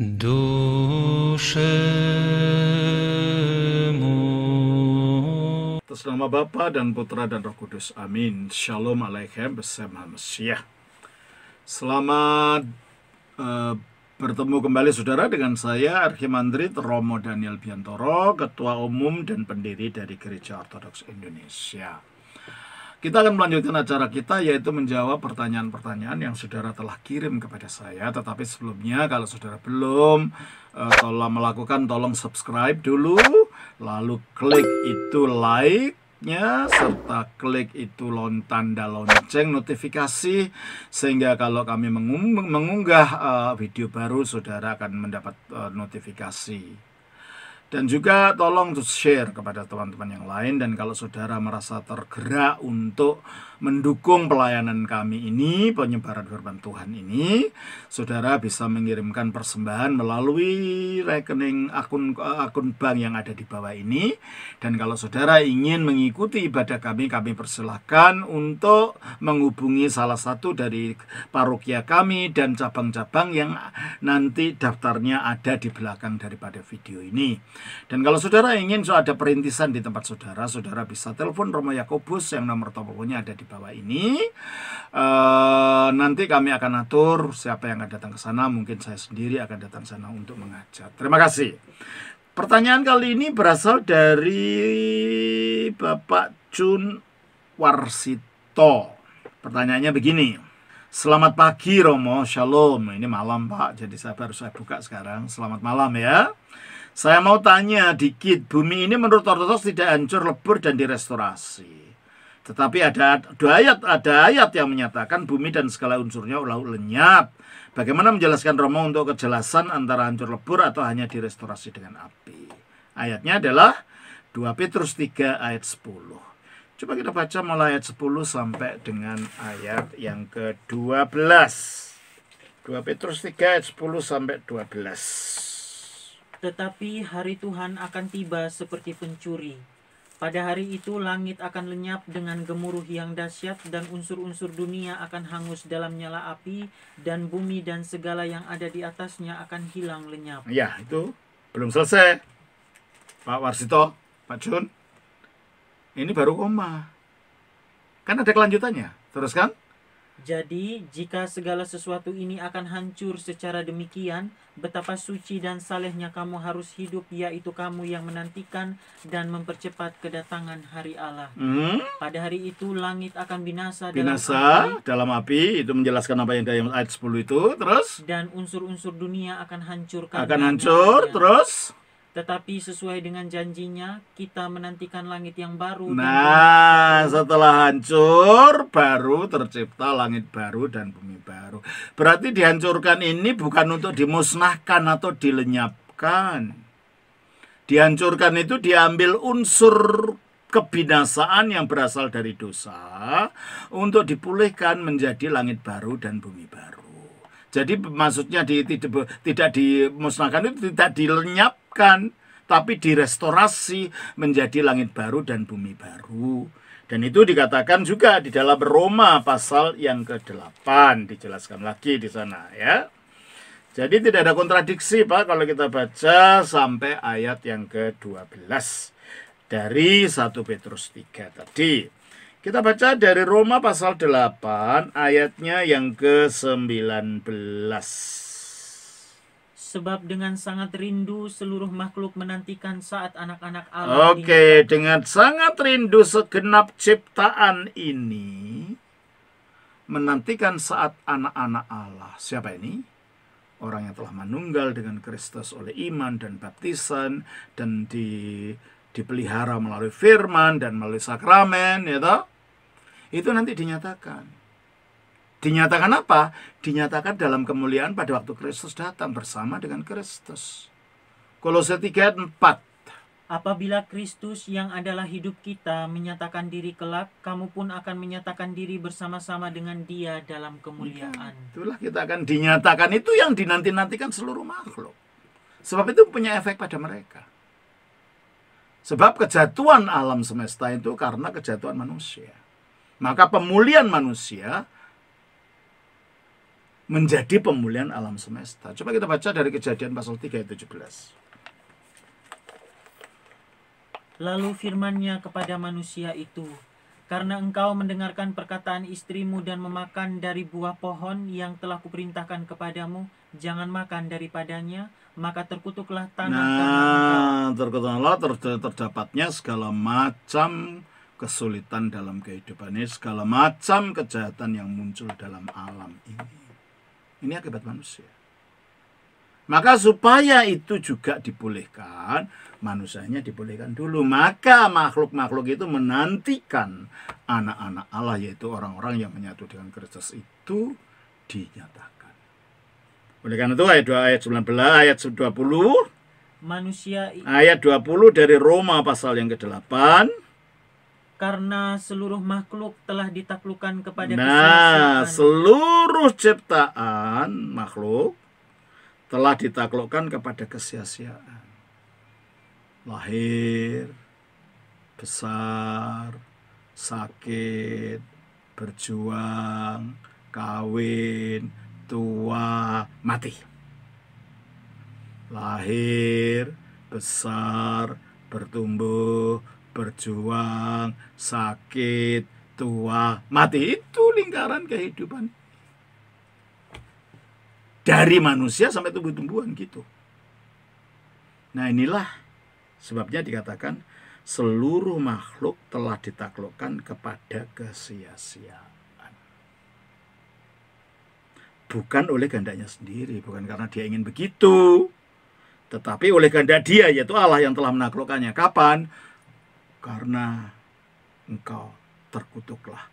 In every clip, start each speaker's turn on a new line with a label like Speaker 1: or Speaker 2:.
Speaker 1: Dushemu.
Speaker 2: Atas nama Bapa dan Putra dan Roh Kudus. Amin. Shalom Aleichem bersama Mesiah. Selamat uh, bertemu kembali saudara dengan saya Archimandrit Romo Daniel Biantoro, Ketua Umum dan Pendiri dari Gereja Ortodoks Indonesia. Kita akan melanjutkan acara kita yaitu menjawab pertanyaan-pertanyaan yang saudara telah kirim kepada saya. Tetapi sebelumnya kalau saudara belum uh, tolong melakukan tolong subscribe dulu, lalu klik itu like nya serta klik itu lon tanda lonceng notifikasi sehingga kalau kami mengunggah, mengunggah uh, video baru saudara akan mendapat eh, notifikasi. Dan juga tolong share kepada teman-teman yang lain dan kalau saudara merasa tergerak untuk mendukung pelayanan kami ini, penyebaran firman Tuhan ini, saudara bisa mengirimkan persembahan melalui rekening akun akun bank yang ada di bawah ini. Dan kalau saudara ingin mengikuti ibadah kami, kami persilahkan untuk menghubungi salah satu dari parokia kami dan cabang-cabang yang nanti daftarnya ada di belakang daripada video ini. Dan kalau saudara ingin so ada perintisan di tempat saudara, saudara bisa telepon Romo Yakobus yang nomor teleponnya ada di bawah ini. Uh, nanti kami akan atur siapa yang akan datang ke sana. Mungkin saya sendiri akan datang sana untuk mengajar. Terima kasih. Pertanyaan kali ini berasal dari Bapak Jun Warsito. Pertanyaannya begini. Selamat pagi Romo, Shalom. Ini malam Pak, jadi saya baru saya buka sekarang. Selamat malam ya. Saya mau tanya dikit, bumi ini menurut Ortodoks tidak hancur lebur dan direstorasi. Tetapi ada dua ayat, ada ayat yang menyatakan bumi dan segala unsurnya ulau lenyap. Bagaimana menjelaskan Romo untuk kejelasan antara hancur lebur atau hanya direstorasi dengan api? Ayatnya adalah 2 Petrus 3 ayat 10. Coba kita baca mulai ayat 10 sampai dengan ayat yang ke-12. 2 Petrus 3 ayat 10 sampai
Speaker 1: 12. Tetapi hari Tuhan akan tiba seperti pencuri pada hari itu langit akan lenyap dengan gemuruh yang dahsyat dan unsur-unsur dunia akan hangus dalam nyala api dan bumi dan segala yang ada di atasnya akan hilang lenyap.
Speaker 2: Ya, itu belum selesai. Pak Warsito, Pak Jun. Ini baru koma.
Speaker 1: Kan ada kelanjutannya. teruskan. Jadi, jika segala sesuatu ini akan hancur secara demikian, betapa suci dan salehnya kamu harus hidup, yaitu kamu yang menantikan dan mempercepat kedatangan hari Allah. Hmm? Pada hari itu, langit akan binasa, binasa dalam
Speaker 2: api. dalam api. Itu menjelaskan apa yang dari ayat 10 itu. Terus?
Speaker 1: Dan unsur-unsur dunia akan hancur. Akan hancur, terus? tetapi sesuai dengan janjinya kita menantikan langit yang baru. Nah,
Speaker 2: dan... setelah hancur baru tercipta langit baru dan bumi baru. Berarti dihancurkan ini bukan untuk dimusnahkan atau dilenyapkan. Dihancurkan itu diambil unsur kebinasaan yang berasal dari dosa untuk dipulihkan menjadi langit baru dan bumi baru. Jadi maksudnya di, tidak, tidak dimusnahkan itu tidak dilenyap dilenyapkan, tapi direstorasi menjadi langit baru dan bumi baru. Dan itu dikatakan juga di dalam Roma pasal yang ke-8 dijelaskan lagi di sana ya. Jadi tidak ada kontradiksi Pak kalau kita baca sampai ayat yang ke-12 dari 1 Petrus 3 tadi. Kita baca dari Roma pasal 8 ayatnya yang ke-19.
Speaker 1: Sebab dengan sangat rindu seluruh makhluk menantikan saat anak-anak Allah. Oke,
Speaker 2: okay, dengan sangat rindu segenap ciptaan ini menantikan saat anak-anak Allah. Siapa ini? Orang yang telah menunggal dengan Kristus oleh iman dan baptisan dan di dipelihara melalui firman dan melalui sakramen, ya toh? Itu nanti dinyatakan Dinyatakan apa? Dinyatakan dalam kemuliaan pada waktu Kristus datang bersama dengan Kristus. Kolose 3 ayat 4.
Speaker 1: Apabila Kristus yang adalah hidup kita menyatakan diri kelak, kamu pun akan menyatakan diri bersama-sama dengan dia dalam kemuliaan. Iya,
Speaker 2: itulah kita akan dinyatakan itu yang dinanti-nantikan seluruh makhluk. Sebab itu punya efek pada mereka. Sebab kejatuhan alam semesta itu karena kejatuhan manusia. Maka pemulihan manusia menjadi pemulihan alam semesta. Coba kita baca dari kejadian pasal 3 ayat 17.
Speaker 1: Lalu firmannya kepada manusia itu, karena engkau mendengarkan perkataan istrimu dan memakan dari buah pohon yang telah kuperintahkan kepadamu, jangan makan daripadanya, maka terkutuklah tanah.
Speaker 2: Nah, terkutuklah ter terdapatnya segala macam kesulitan dalam kehidupan ini, segala macam kejahatan yang muncul dalam alam ini. Ini akibat manusia. Maka supaya itu juga dipulihkan, manusianya dipulihkan dulu. Maka makhluk-makhluk itu menantikan anak-anak Allah, yaitu orang-orang yang menyatu dengan Kristus itu dinyatakan. Oleh karena itu ayat 2 ayat 19 ayat 20
Speaker 1: manusia
Speaker 2: ayat 20 dari Roma pasal yang ke-8
Speaker 1: karena seluruh makhluk telah ditaklukkan kepada Nah,
Speaker 2: seluruh ciptaan makhluk telah ditaklukkan kepada kesia-siaan. Lahir, besar, sakit, berjuang, kawin, tua, mati. Lahir, besar, bertumbuh, berjuang, sakit, tua, mati. Itu lingkaran kehidupan. Dari manusia sampai tumbuh-tumbuhan gitu. Nah inilah sebabnya dikatakan seluruh makhluk telah ditaklukkan kepada kesia-siaan. Bukan oleh gandanya sendiri, bukan karena dia ingin begitu. Tetapi oleh ganda dia, yaitu Allah yang telah menaklukkannya. Kapan? karena engkau terkutuklah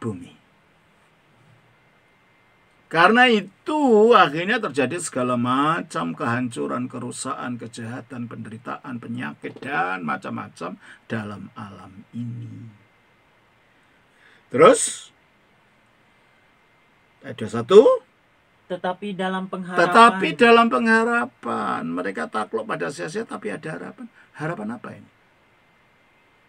Speaker 2: bumi. Karena itu akhirnya terjadi segala macam kehancuran, kerusakan, kejahatan, penderitaan, penyakit, dan macam-macam dalam alam ini. Terus, ada satu.
Speaker 1: Tetapi dalam pengharapan. Tetapi dalam
Speaker 2: pengharapan. Mereka takluk pada sia-sia tapi ada harapan. Harapan apa ini?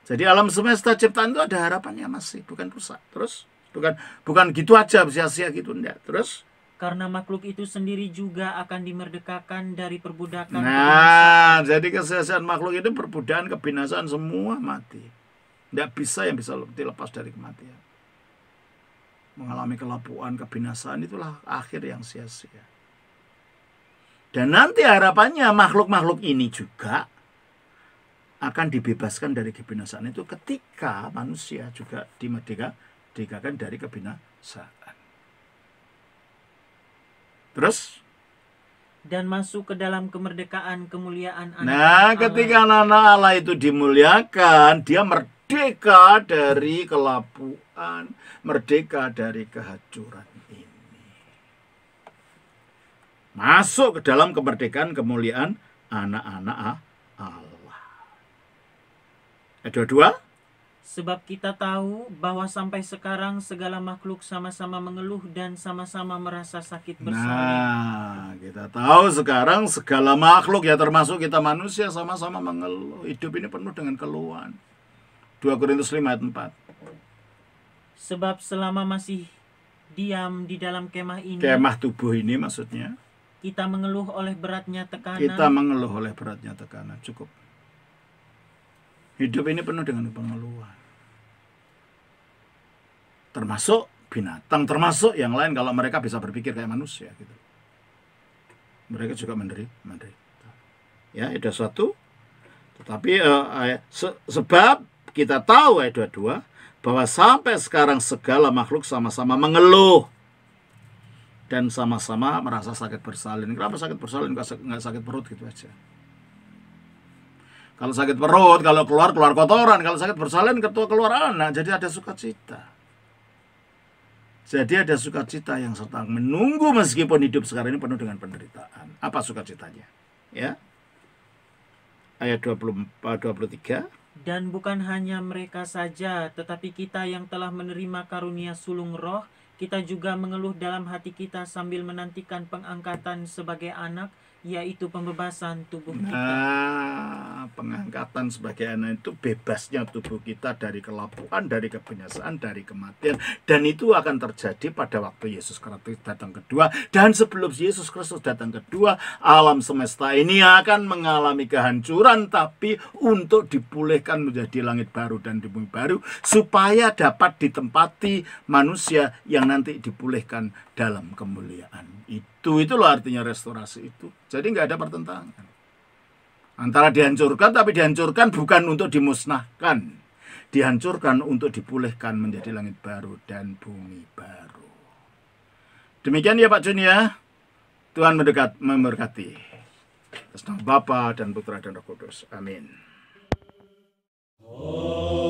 Speaker 2: Jadi alam semesta ciptaan itu ada harapannya masih, bukan rusak. Terus bukan bukan gitu aja sia-sia gitu enggak. Terus
Speaker 1: karena makhluk itu sendiri juga akan dimerdekakan dari perbudakan. Nah, kebinasaan. jadi kesesatan
Speaker 2: makhluk itu perbudakan, kebinasaan semua mati. Tidak bisa yang bisa dilepas dari kematian. Mengalami kelapuan, kebinasaan itulah akhir yang sia-sia. Dan nanti harapannya makhluk-makhluk ini juga akan dibebaskan dari kebinasaan itu ketika manusia juga dimerdeka dikakan dari
Speaker 1: kebinasaan. Terus dan masuk ke dalam kemerdekaan kemuliaan anak Nah, ketika
Speaker 2: anak-anak Allah itu dimuliakan, dia merdeka dari kelabuan, merdeka dari kehancuran ini. Masuk ke dalam kemerdekaan kemuliaan anak-anak Allah. Ayat dua.
Speaker 1: Sebab kita tahu bahwa sampai sekarang segala makhluk sama-sama mengeluh dan sama-sama merasa sakit bersama. Nah, kita tahu
Speaker 2: sekarang segala makhluk ya termasuk kita manusia sama-sama mengeluh. Hidup ini penuh dengan keluhan. 2 Korintus 5 ayat 4.
Speaker 1: Sebab selama masih diam di dalam kemah ini. Kemah
Speaker 2: tubuh ini maksudnya.
Speaker 1: Kita mengeluh oleh beratnya tekanan. Kita
Speaker 2: mengeluh oleh beratnya tekanan. Cukup. Hidup ini penuh dengan pengeluhan. Termasuk binatang, termasuk yang lain kalau mereka bisa berpikir kayak manusia gitu. Mereka juga menderita, menderita. Ya, itu satu. Tetapi uh, se sebab kita tahu ayat 22 bahwa sampai sekarang segala makhluk sama-sama mengeluh dan sama-sama merasa sakit bersalin. Kenapa sakit bersalin? Gak sakit perut gitu aja. Kalau sakit perut, kalau keluar, keluar kotoran. Kalau sakit bersalin, ketua keluar anak. Jadi ada sukacita. Jadi ada sukacita yang sedang menunggu meskipun hidup sekarang ini penuh dengan penderitaan. Apa sukacitanya? Ya. Ayat 24, 23. Eh,
Speaker 1: Dan bukan hanya mereka saja, tetapi kita yang telah menerima karunia sulung roh, kita juga mengeluh dalam hati kita sambil menantikan pengangkatan sebagai anak, yaitu pembebasan tubuh kita.
Speaker 2: Nah, pengangkatan sebagai anak itu bebasnya tubuh kita dari kelapuan, dari kebinasaan, dari kematian. Dan itu akan terjadi pada waktu Yesus Kristus datang kedua. Dan sebelum Yesus Kristus datang kedua, alam semesta ini akan mengalami kehancuran. Tapi untuk dipulihkan menjadi langit baru dan bumi baru. Supaya dapat ditempati manusia yang nanti dipulihkan dalam kemuliaan. Itu itu loh artinya restorasi itu. Jadi nggak ada pertentangan. Antara dihancurkan tapi dihancurkan bukan untuk dimusnahkan. Dihancurkan untuk dipulihkan menjadi langit baru dan bumi baru. Demikian ya Pak Junia. Ya. Tuhan mendekat, memberkati. Atas Bapa dan Putra dan Roh Kudus. Amin. Oh.